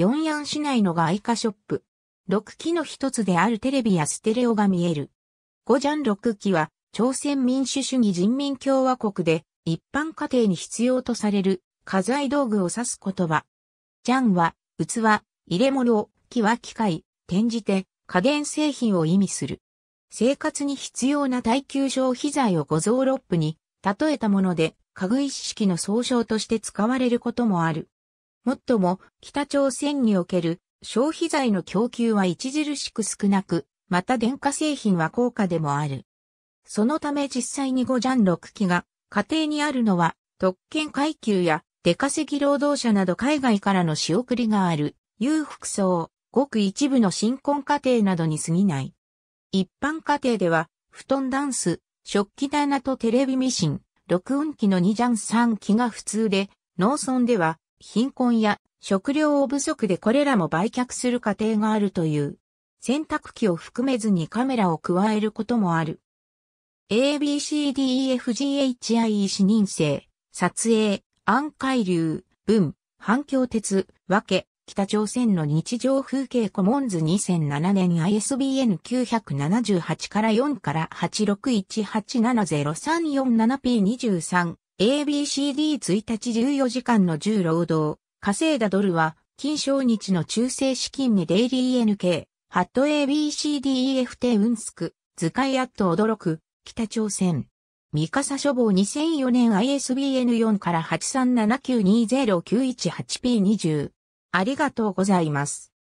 平壌市内の外貨ショップ。6機の一つであるテレビやステレオが見える。5ジャン6機は、朝鮮民主主義人民共和国で、一般家庭に必要とされる、家財道具を指す言葉。ジャンは、器、入れ物を、木は機械、転じて、家電製品を意味する。生活に必要な耐久消費財を五臓六腑に、例えたもので、家具一式の総称として使われることもある。もっとも、北朝鮮における消費財の供給は著しく少なく、また電化製品は高価でもある。そのため実際に5ジャン6機が家庭にあるのは特権階級や出稼ぎ労働者など海外からの仕送りがある裕福層、ごく一部の新婚家庭などに過ぎない。一般家庭では、布団ダンス、食器棚とテレビミシン、録音機の2ジャン3機が普通で、農村では貧困や食料を不足でこれらも売却する過程があるという。洗濯機を含めずにカメラを加えることもある。ABCDEFGHIE 視認性、撮影、暗海流、文、反響鉄、分け、北朝鮮の日常風景コモンズ2007年 ISBN 978から4から 861870347P23 ABCD1 日14時間の10労働、稼いだドルは、金賞日の中性資金にデイリー NK、ハット ABCDEFT ウンスク、図解アット驚く、北朝鮮。三笠書房2004年 ISBN4 から 837920918P20。ありがとうございます。